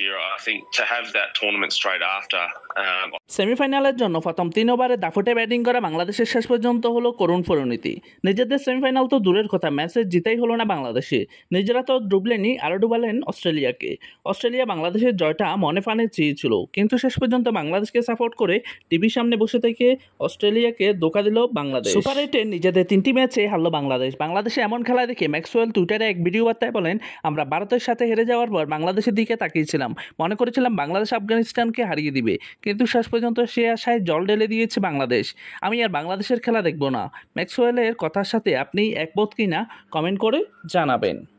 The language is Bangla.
year. I think to have that tournament straight after সেমিফাইনালের জন্য প্রথম তিন ওভারে দাফটে ব্যাটিং করা বাংলাদেশের শেষ পর্যন্ত হলো করুণ পরিণতি নিজেদের সেমিফাইনাল তো দূরের কথা ম্যাচে জিতাই হলো না বাংলাদেশে নিজেরা তো ডুবলেনি আরও ডুবালেন অস্ট্রেলিয়াকে অস্ট্রেলিয়া বাংলাদেশের জয়টা মনে প্রাণে চেয়েছিল কিন্তু শেষ পর্যন্ত বাংলাদেশকে সাপোর্ট করে টিভির সামনে বসে থেকে অস্ট্রেলিয়াকে দোকা দিল বাংলাদেশ সুপার এইটে নিজেদের তিনটি ম্যাচে হারলো বাংলাদেশ বাংলাদেশে এমন খেলা দেখে ম্যাক্সওয়েল টুইটারে এক ভিডিও বার্তায় বলেন আমরা ভারতের সাথে হেরে যাওয়ার পর বাংলাদেশের দিকে তাকিয়েছিলাম মনে করেছিলাম বাংলাদেশ আফগানিস্তানকে হারিয়ে দিবে কিন্তু শেষ পর্যন্ত সে আশায় জল ঢেলে দিয়েছে বাংলাদেশ আমি আর বাংলাদেশের খেলা দেখব না ম্যাক্সওয়েলের কথার সাথে আপনি একমত কি না কমেন্ট করে জানাবেন